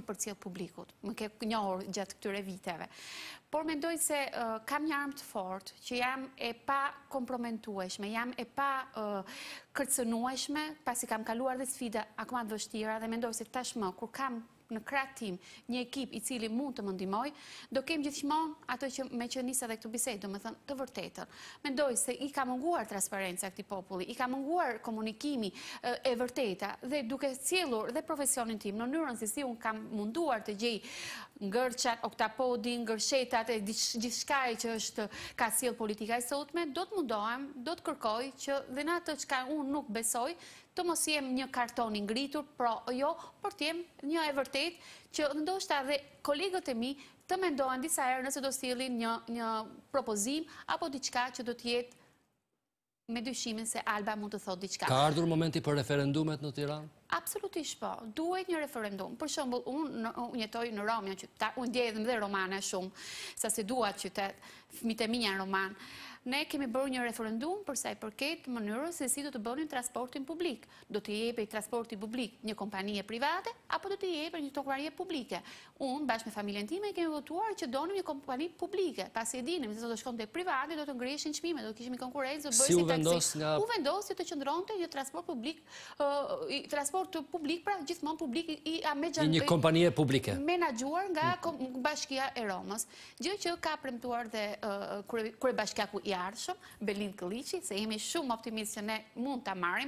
i përcjel publikut, më ke njohur gjatë këtyre viteve. Por me ndojë se kam një armë të fort, që jam e pa komprometueshme, jam e pa kërcënueshme, pasi kam kaluar dhe sfida akumat vështira, dhe me ndojë se tashmë, kur kam në kratim një ekip i cili mund të më ndimoj, do kemë gjithmon ato që me që njësa dhe këtu bisej, do thënë të vërtetër. Mendoj se i ka mënguar transparenca këti populli, i ka mënguar komunikimi e vërteta dhe duke cilur dhe profesionin tim në nërën si si unë kam munduar të gjej ngërqat, oktapodin, ngërshetat e gjithshkaj që është ka cilë politika i sotme, do të mundohem, do të kërkoj që dhe në atë që ka unë nuk besoj, të mos jem një karton ngritur, pro jo, por të jem një e vërtet vërtet që ndoshta dhe kolegët e mi të mendojnë disa erë nëse do stilin një propozim apo diqka që do tjetë me dyshimin se Alba mund të thot diqka. Ka ardhur momenti për referendumet në Tiran? Absolutisht po, duhet një referendum. Për shumë, unë jetoj në Romja, unë djedhëm dhe Romane shumë, sa se duat qytet, fmitemi një Romanë ne kemi bërë një referendum përsa i përket mënyrës se si do të bërë një transportin publik. Do të jepe i transportin publik një kompanije private, apo do të jepe një tokvarje publike. Unë, bashkë me familjen time, kemi votuar që donëm një kompani publike. Pas e dinim, se do të shkonë të private, do të ngrishin qmime, do të kishim i konkurenës, do bërë si taksi. U vendosë të që një transport publik, transport publik, pra gjithmonë publik i një kompanije publike. Menagjuar nga bashkia e Romës. Gjë që ka premtuar dhe kërë bashkia ku i ardhshëm, Belin Këliqi, se jemi shumë optimistë që ne mund të marim.